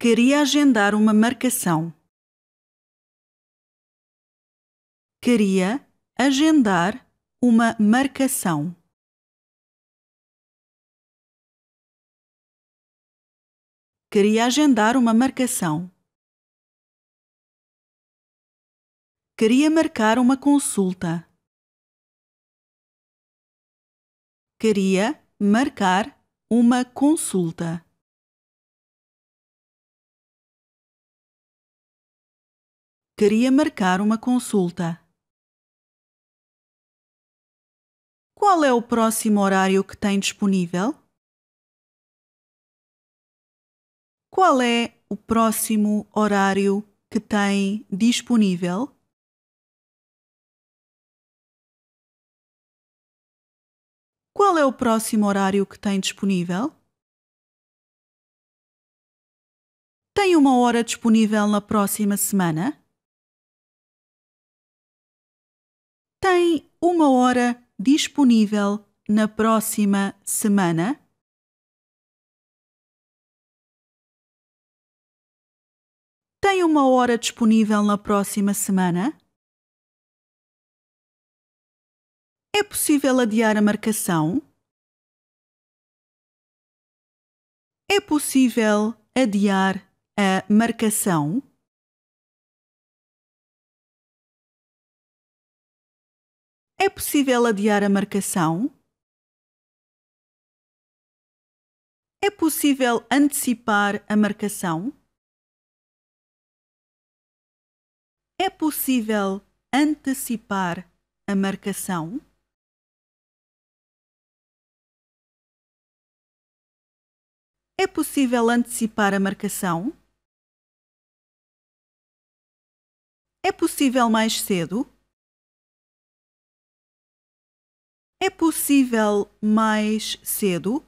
Queria agendar uma marcação. Queria agendar uma marcação. Queria agendar uma marcação. Queria marcar uma consulta. Queria marcar uma consulta. Queria marcar uma consulta. Qual é o próximo horário que tem disponível? Qual é o próximo horário que tem disponível? Qual é o próximo horário que tem disponível? Tem uma hora disponível na próxima semana? tem uma hora disponível na próxima semana? Tem uma hora disponível na próxima semana? É possível adiar a marcação? É possível adiar a marcação? É possível adiar a marcação? É possível antecipar a marcação? É possível antecipar a marcação? É possível antecipar a marcação? É possível mais cedo? É possível mais cedo?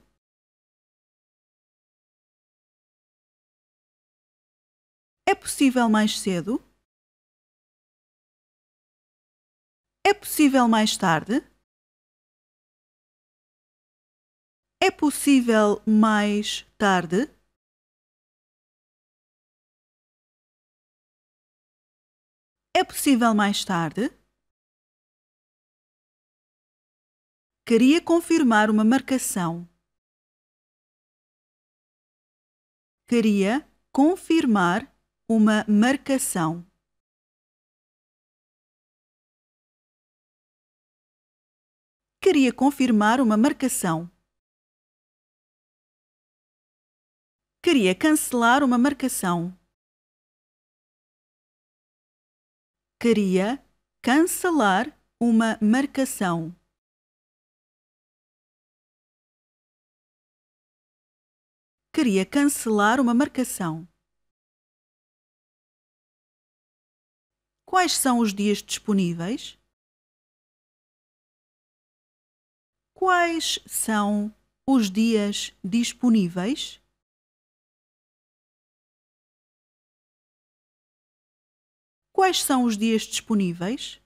É possível mais cedo? É possível mais tarde? É possível mais tarde? É possível mais tarde? queria confirmar uma marcação. Queria confirmar uma marcação. Queria confirmar uma marcação. Queria cancelar uma marcação. Queria cancelar uma marcação. queria cancelar uma marcação. Quais são os dias disponíveis? Quais são os dias disponíveis? Quais são os dias disponíveis?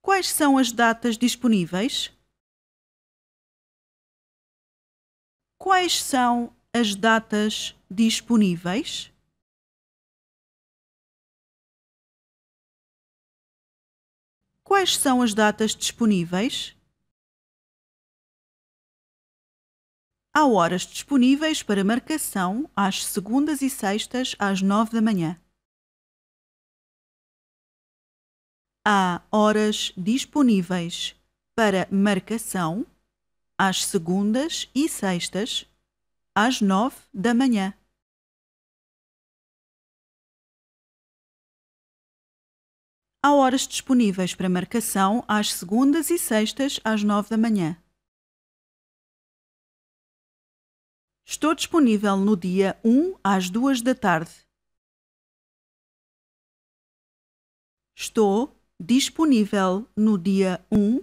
Quais são as datas disponíveis? quais são as datas disponíveis? Quais são as datas disponíveis? Há horas disponíveis para marcação às segundas e sextas às nove da manhã. Há horas disponíveis para marcação às segundas e sextas, às nove da manhã. Há horas disponíveis para marcação às segundas e sextas, às nove da manhã. Estou disponível no dia 1 às 2 da tarde. Estou disponível no dia 1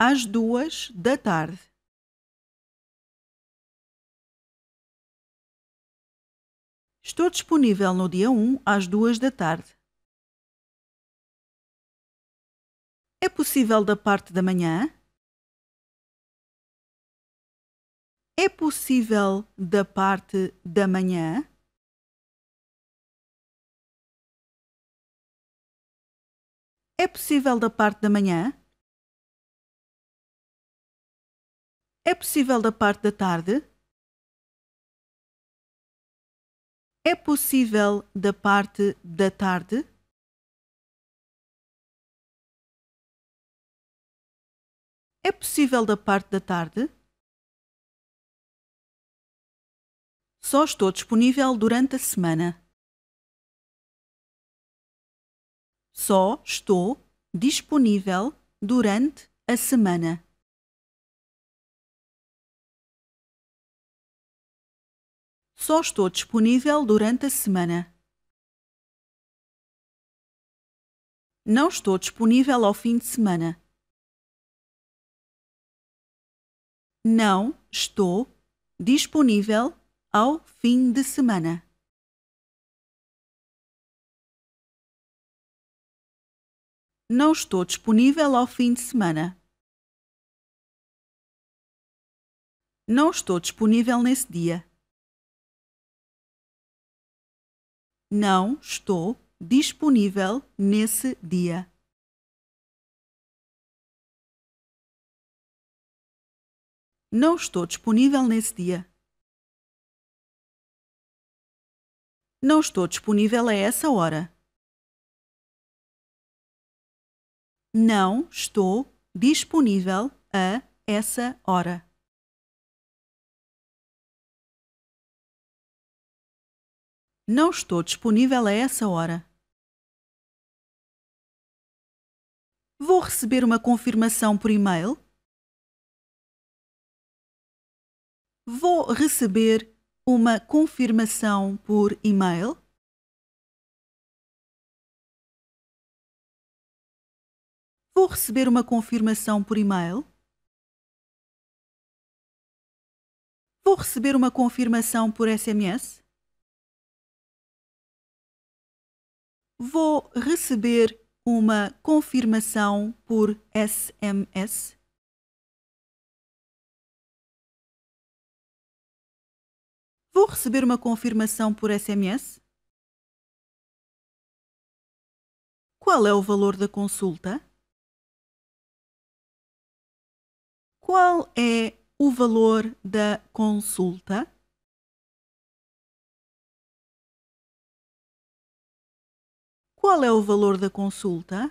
às 2 da tarde. Estou disponível no dia 1 às 2 da tarde. É possível da parte da manhã? É possível da parte da manhã? É possível da parte da manhã? É possível da parte da tarde? É possível da parte da tarde? É possível da parte da tarde? Só estou disponível durante a semana. Só estou disponível durante a semana. Só estou disponível durante a semana. Não estou disponível ao fim de semana. Não estou disponível ao fim de semana. Não estou disponível ao fim de semana. Não estou disponível nesse dia. não estou disponível nesse dia. Não estou disponível nesse dia. Não estou disponível a essa hora. Não estou disponível a essa hora. Não estou disponível a essa hora. Vou receber uma confirmação por e-mail? Vou receber uma confirmação por e-mail? Vou receber uma confirmação por e-mail? Vou receber uma confirmação por SMS? vou receber uma confirmação por SMS? Vou receber uma confirmação por SMS? Qual é o valor da consulta? Qual é o valor da consulta? Qual é o valor da consulta?